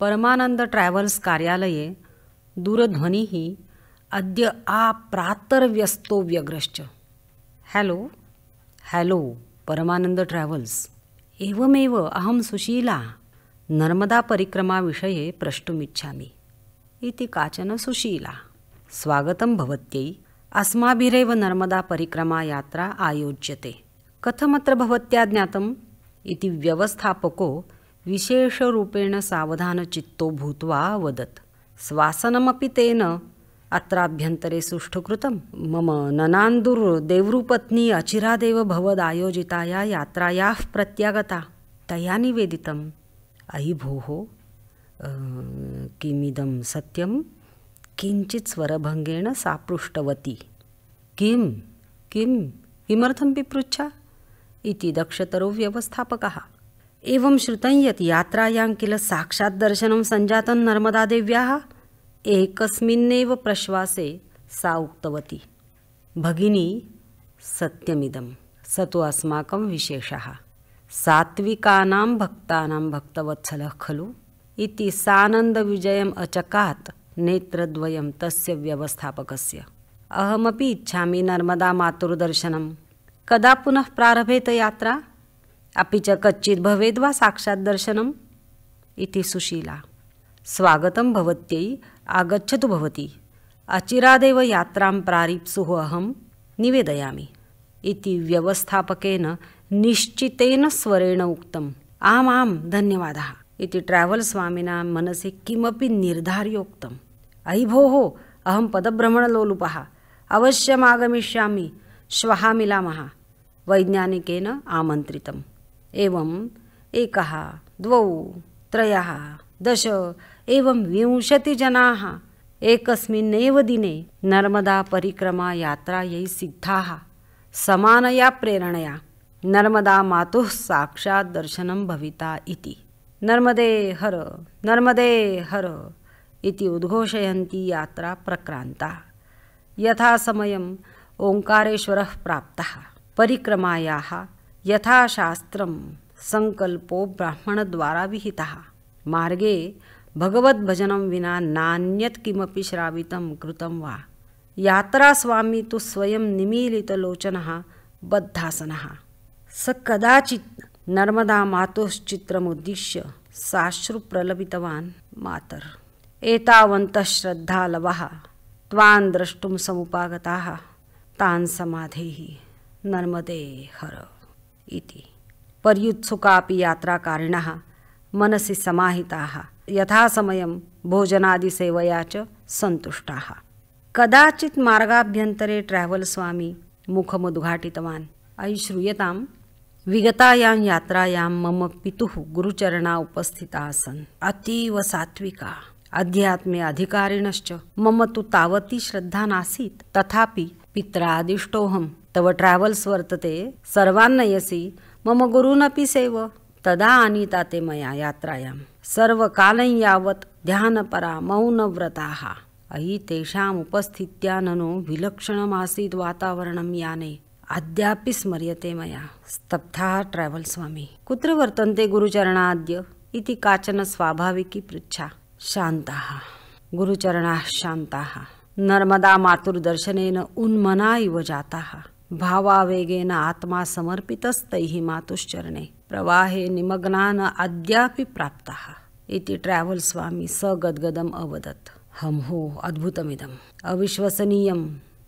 परमानंद travels कार्यालये दूरध्वनि अद्य आप्रातर्व्यस्तो व्यग्रश्च हेलो हेलो परमानन्द ट्रावेल्स् एवमेव अहं सुशीला नर्मदापरिक्रमाविषये प्रष्टुमिच्छामि इति काचन सुशीला स्वागतं भवत्यै अस्माभिरेव नर्मदापरिक्रमायात्रा आयोज्यते कथमत्र भवत्या ज्ञातम् इति व्यवस्थापको विशेषरूपेण सावधानचित्तो भूत्वा अवदत् श्वासनमपि तेन अत्राभ्यन्तरे सुष्ठुकृतं मम ननान्दुर्देवृपत्नी अचिरादेव भवदायोजिताया यात्रायाः प्रत्यागता तया निवेदितम् अयि भोः किमिदं सत्यं किञ्चित् स्वरभङ्गेण सा पृष्टवती किं किं किमर्थं पिपृच्छा इति दक्षतरो व्यवस्थापकः एवं श्रुतं यत् यात्रायां किल साक्षात् दर्शनं सञ्जातं नर्मदादेव्याः एकस्मिन्नेव प्रश्वासे सा उक्तवती भगिनी सत्यमिदं स तु अस्माकं विशेषः सात्विकानां भक्तानां भक्तवत्सलः खलु इति सानन्दविजयम् अचकात् नेत्रद्वयं तस्य व्यवस्थापकस्य अहमपि इच्छामि नर्मदा कदा पुनः प्रारभेत यात्रा अपि च कच्चित् भवेद्वा साक्षात् दर्शनम् इति सुशीला स्वागतं भवत्यै आगच्छतु भवती अचिरादेव यात्रां प्रारिप्सुः अहं निवेदयामि इति व्यवस्थापकेन निश्चितेन स्वरेण उक्तम् आम् आं धन्यवादः इति ट्रावल् स्वामिना मनसि किमपि निर्धार्योक्तम् अयि भोः हो, अहं पदभ्रमणलोलुपः अवश्यमागमिष्यामि श्वः मिलामः वैज्ञानिकेन आमन्त्रितम् एवं एकः द्वौ त्रयः दश एवं विंशतिजनाः एक दिने नर्मदापरिक्रमायात्रायै सिद्धा सामनया प्रेरणया नर्मदामातुः साक्षा दर्शन भविता इति नर्मदे हर नर्मदे हर इति उद्घोषयन्ती यात्रा प्रक्रान्ता यथा समयम् ओङ्कारेश्वरः प्राप्तः परिक्रमायाः यथाशास्त्रम संकल्पो ब्राह्मण द्वारा विहिता मार्गे भगवत विना नान्यत किमपि श्रावित कृतम वा यात्रा स्वामी तो स्वयं निमीलित लोचन बद्धासन स कदाचित नर्मदा मातोश्चित्रमुद्दिश्य साश्रु प्रलभितवान मातर एतावंत श्रद्धालव तान द्रष्टुम समुपागता तान समाधे नर्मदे हर इति पर्युत्सुकापि मनसी मनसि समाहिताः यथासमयं भोजनादिसेवया च सन्तुष्टाः कदाचित् मार्गाभ्यन्तरे ट्रावेल् स्वामी मुखमुद्घाटितवान् अयि श्रूयतां विगतायां यात्रायां मम पितुः गुरुचरणा उपस्थिताः सन् अतीव सात्विका अध्यात्मे अधिकारिणश्च मम तु तावती श्रद्धा नासीत् तथापि पित्रादिष्टोऽहं तव ट्रावल्स् वर्तते सर्वान्नयसि मम गुरूनपि सेव तदा आनीता ते मया यात्रायां सर्वकालं यावत् ध्यानपरा मौनव्रताः अयि तेषाम् उपस्थित्या ननु विलक्षणमासीत् वातावरणं याने अद्यापि स्मर्यते मया स्तब्धः ट्रावल् स्वामी कुत्र वर्तन्ते गुरुचरणाद्य इति काचन स्वाभाविकी पृच्छा शान्ताः गुरुचरणाः शान्ताः नर्मदा मातुर्दर्शनेन उन्मना इव जाताः भावावेगेन आत्मा समर्पितस्तैः मातुश्चरणे प्रवाहे निमग्नान अद्यापि प्राप्तः इति ट्रॅव्हल स्वामी स गदगदम अवदत हम हो अद्भुतमिदम अविश्वसनीयम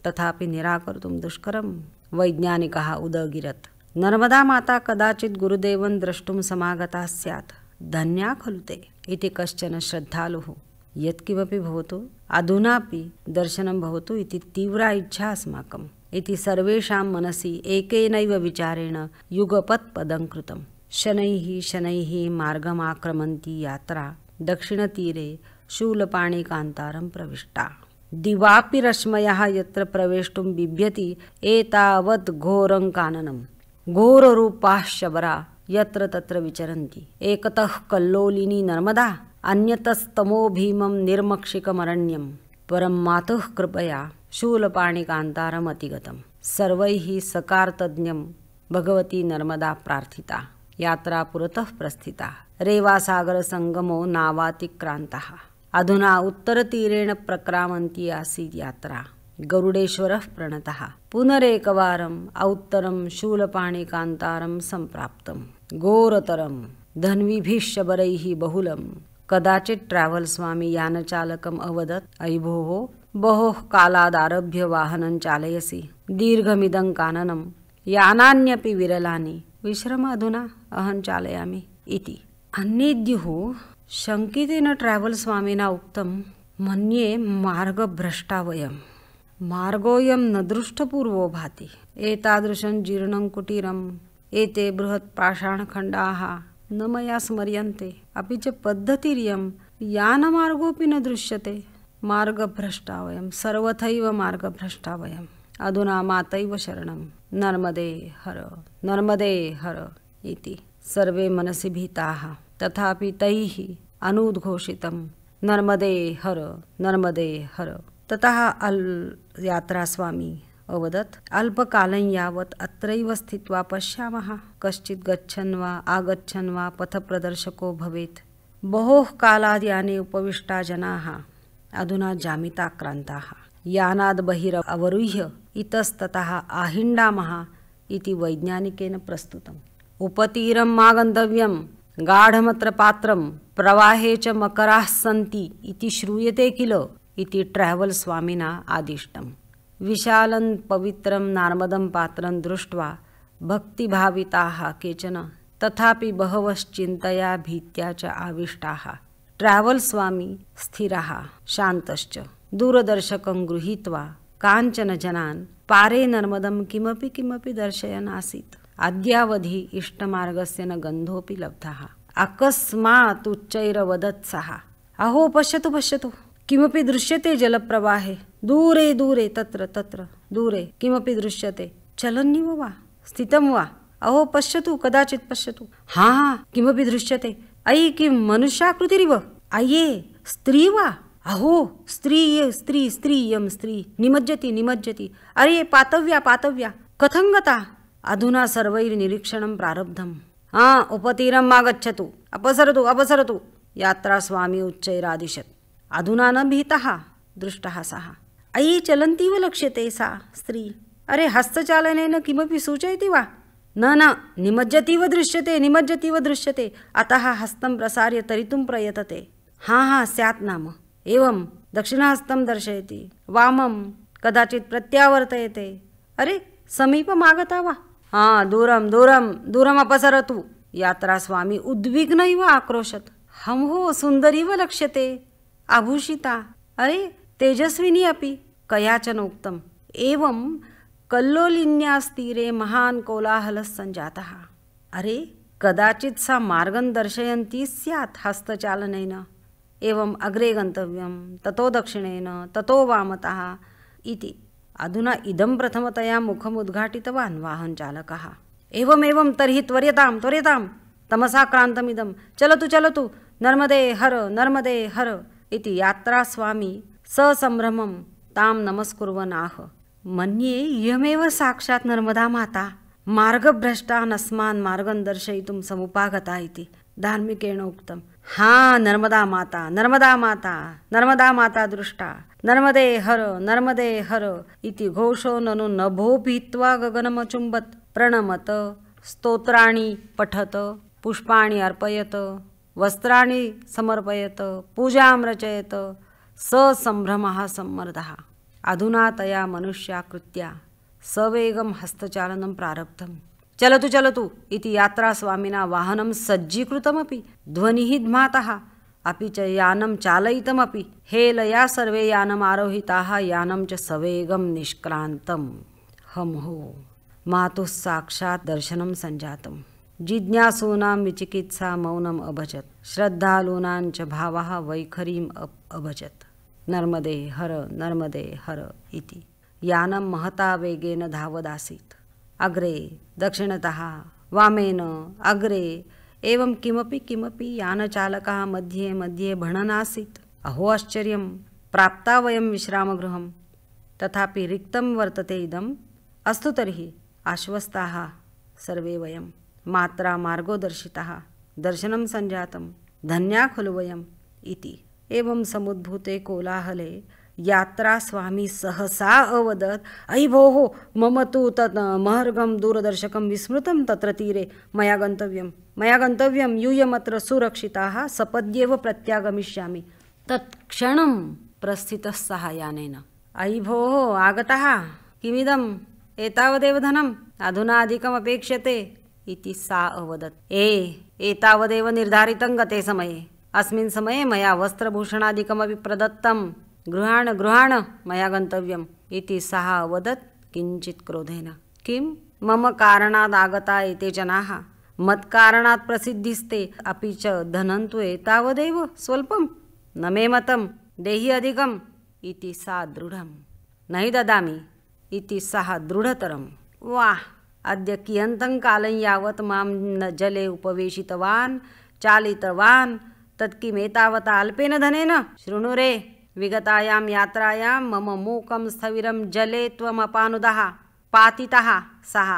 तथापि निराकर्तुम दुष्करम वैज्ञानिक उदगिरत नर्मदा माता कदाचित गुरुदेवन द्रष्टुम समागता स्यात् धन्या खलु ते इति कश्चन श्रद्धालुः यत्किमपि भवतु अधुनापि दर्शनं भवतु इति तीव्रा इच्छा अस्माकं इति सर्वेषां मनसि एकेनैव विचारेण युगपत् पदं कृतं शनैः शनैः मार्गमाक्रमन्ती यात्रा दक्षिणतीरे शूलपाणिकान्तारं प्रविष्टा दिवापि रश्मयः यत्र प्रवेष्टुं बिभ्यति एतावत् घोरं काननं घोररूपाः शबरा यत्र तत्र विचरन्ति एकतः कल्लोलिनी नर्मदा अन्यतस्तमो भीमं निर्मक्षिकमरण्यं परं मातुः कृपया शूलपाणिकान्तारम् अतिगतम् सर्वैः सकारतज्ञं भगवती नर्मदा प्रार्थिता यात्रा पुरतः प्रस्थिता रेवासागरसङ्गमो नावातिक्रान्तः अधुना उत्तरतीरेण प्रक्रामन्ती आसीत् यात्रा गरुडेश्वरः प्रणतः पुनरेकवारम् औत्तरं शूलपाणिकान्तारं सम्प्राप्तं घोरतरं धन्विभिः बहुलं कदाचित् स्वामी यानचालकम् अवदत् अयि भोः बहो कालादारभ्य वाहनं चालयसि दीर्घमिदं काननं यानान्यपि विरलानि विश्रम अधुना अहं चालयामि इति अन्येद्युः शङ्कितेन ट्रॅव्हल् स्वामिना उक्तं मन्ये मार्गभ्रष्टा वयं मार्गोऽयं न दृष्टपूर्वो भाति एतादृशं जीर्णं कुटीरम् एते बृहत्पाषाणखण्डाः न मया स्मर्यन्ते अपि च पद्धतिर्यं यानमार्गोऽपि न दृश्यते मार्गभ्रष्टा वयं सर्वथैव मार्गभ्रष्टा वयम् अधुना मातैव शरण नर्मदे हर नर्मदे हर इति सर्वे मनसि भीताः तथापि तैः अनुद्घोषितं नर्मदे हर नर्मदे हर ततः अल् यात्रास्वामी अवदत् अल्पकालं यावत् अत्रैव स्थित्वा पश्यामः कश्चित् गच्छन् वा आगच्छन् वा पथप्रदर्शको भवेत् बहोः कालाद् याने उपविष्टा जनाः अधुना जामिताक्रान्ताः यानाद् बहिः अवरुह्य इतस्ततः आहिण्डामः इति वैज्ञानिकेन प्रस्तुतम् उपतीरं मा गन्तव्यं गाढमत्रपात्रं प्रवाहे च मकराः सन्ति इति श्रूयते किल इति ट्रेवल् स्वामिना आदिष्टम् विशालं पवित्रं नर्मदं पात्रं दृष्ट्वा भक्तिभाविताः केचन तथापि बहवश्चिन्तया भीत्या च आविष्टाः ट्रावल् स्वामी स्थिरः शान्तश्च दूरदर्शकं गृहीत्वा काञ्चन जनान् पारे नर्मदं किमपि किमपि दर्शयन् आसीत् अद्यावधि इष्टमार्गस्य न गन्धोऽपि लब्धः अकस्मात् उच्चैरवदत् सः अहो पश्यतु पश्यतु किमपि दृश्यते जलप्रवाहे दूरे दूरे तत्र तत्र दूरे किमपि दृश्यते चलन्निव वा स्थितं वा अहो पश्यतु कदाचित् पश्यतु हा हा किमपि दृश्यते ऐ किं मनुष्याकृतिरिव अये स्त्री वा अहो स्त्री ये स्त्री स्त्री यम स्त्री निमज्जति निमज्जति अरे पातव्या पातव्या कथं गता अधुना सर्वैर्निरीक्षणं प्रारब्धम् आ उपतीरम् आगच्छतु अपसरतु अपसरतु यात्रा स्वामी उच्चैरादिशत् अधुना न भीता दृष्टः सः अयि चलन्तीव लक्ष्यते सा स्त्री अरे हस्तचालनेन किमपि सूचयति वा न न निमज्जतीव दृश्यते निमज्जतीव दृश्यते अतः हस्तं प्रसार्य तरितुं प्रयतते हा हा स्यात् नाम एवं दक्षिणहस्तं दर्शयति वामं कदाचित् प्रत्यावर्तयते अरे समीपमागता वा हा दूरम दूरं दूरमपसरतु यात्रा स्वामी उद्विग्न इव आक्रोशत हम हो सुन्दरीव लक्ष्यते आभूषिता अरे तेजस्विनी अपि कयाचन उक्तम् एवं कल्लोलिन्यास्तीरे महान संजातः अरे कदाचित् सा मार्गं दर्शयंती स्यात् हस्तचालनेन एवं अग्रे गन्तव्यं ततो दक्षिणेन ततो वामतः इति अधुना इदं प्रथमतया मुखम् उद्घाटितवान् वाहनचालकः एवमेवं तर्हि त्वर्यतां त्वर्यतां क्रान्तमिदं चलतु चलतु नर्मदे हर नर्मदे हर इति यात्रास्वामी स्वामी तां नमस्कुर्वन् आह मन्ये इयमेव साक्षात नर्मदा माता मार्गभ्रष्टानस्मान् मार्गं दर्शयितुं समुपागता इति धार्मिकेण उक्तं हा नर्मदा माता नर्मदा माता नर्मदा माता दृष्टा नर्मदे हर नर्मदे हर इति घोषो ननु नभो भीत्वा गगनमचुंबत प्रणमत स्तोत्राणि पठत पुष्पाणि अर्पयत वस्त्राणि समर्पयत पूजां रचयत ससंभ्रमः सम्मर्दः अधुना तया मनुष्याकृत्या सवेगं हस्तचालनं प्रारब्धं चलतु चलतु इति यात्रास्वामिना वाहनं सज्जीकृतमपि ध्वनिः ध्मातः अपि च यानं चालयितमपि हेलया सर्वे आरोहिताः यानं च सवेगं निष्क्रान्तं हम हो मातुः साक्षात् दर्शनं सञ्जातं जिज्ञासूनां विचिकित्सा मौनम् अभजत् श्रद्धालूनां च भावः वैखरीम् अभजत नर्मदे हर नर्मदे हर इति यानं महता वेगेन धावदासीत् अग्रे दक्षिणतः वामेन अग्रे एवं किमपि किमपि यानचालकः मध्ये मध्ये भणनासीत् अहो आश्चर्यं प्राप्ता वयं विश्रामगृहं तथापि रिक्तं वर्तते इदम् अस्तु तर्हि आश्वस्ताः सर्वे वयं मात्रा मार्गोदर्शिताः दर्शनं सञ्जातं धन्या खलु वयम् इति एवं समुद्भूते कोलाहले यात्रा स्वामी सहसा अवदत अयि भोः मम तु तत् महर्गं दूरदर्शकं विस्मृतं तत्र तीरे मया गन्तव्यं मया गन्तव्यं यूयमत्र सुरक्षिताः सपद्येव प्रत्यागमिष्यामि तत्क्षणं प्रस्थितः सहायानेन अयि भोः आगतः किमिदम् एतावदेव धनम् अधुना अधिकमपेक्षते इति सा अवदत् ए एतावदेव निर्धारितं गते समये अस्मिन् समये मया वस्त्रभूषणादिकमपि प्रदत्तं गृहाण गृहाण मया गन्तव्यम् इति सः अवदत् किञ्चित् क्रोधेन किं मम कारणादागता एते जनाः मत्कारणात् प्रसिद्धिस्ते अपि च धनं तु एतावदेव स्वल्पं न मे मतं देहि अधिकम् इति सा दृढं हि ददामि इति सः दृढतरं वा अद्य कियन्तं कालं यावत् मां न जले उपवेशितवान् चालितवान् तत्किमेतावता अल्पेन धनेन शृणु रे विगतायां यात्रायां मम मूकं स्थविरं जले त्वमपानुदः पातितः सः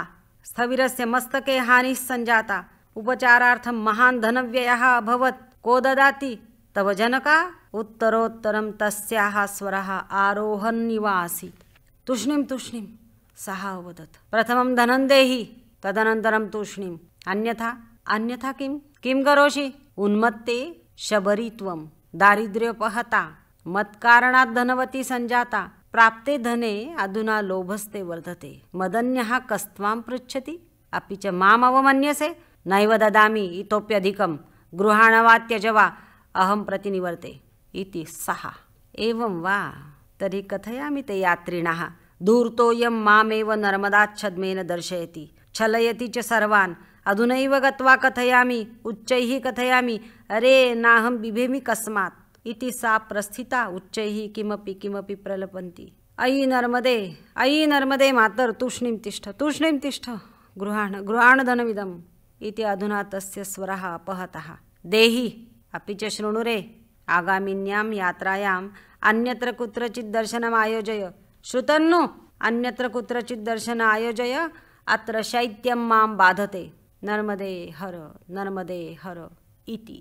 स्थविरस्य मस्तके हानिः सञ्जाता उपचारार्थं महान् धनव्ययः अभवत् को ददाति तव जनका उत्तरोत्तरं तस्याः स्वरः आरोहन्निव आसीत् तूष्णीं तूष्णीं सः अवदत् प्रथमं धनं देहि तदनन्तरं तूष्णीम् अन्यथा अन्यथा किं किं करोषि उन्मत्ते शबरीत्वम दारिद्र्यपहता मत्कारणात धनवती संजाता प्राप्ते धने अधुना लोभस्ते वर्धते मदन्य कस्वाम पृछति अपि च माम् अवमन्यसे नैव ददामि इतोप्यधिकं गृहाण वा त्यज वा प्रतिवर्ते प्रतिनिवर्ते इति एवं वा तरी कथयामि ते यात्रिणः धूर्तोऽयं मामेव नर्मदाच्छद्मेन दर्शयति छलयति च सर्वान् अधुनैव गत्वा कथयामि उच्चैः कथयामि अरे नाहं बिभेमि कस्मात् इति सा प्रस्थिता उच्चैः किमपि किमपि प्रलपन्ती अयि नर्मदे अयि नर्मदे मातर तूष्णीं तिष्ठ तूष्णीं तिष्ठ गृहाण गृहाणधनमिदम् इति अधुना तस्य स्वरः अपहतः देहि अपि च शृणुरे आगामिन्यां यात्रायाम् अन्यत्र कुत्रचित् दर्शनम् आयोजय श्रुतन्नु अन्यत्र कुत्रचित् दर्शन आयोजय अत्र शैत्यं मां बाधते नर्मदे हर नर्मदे हर इति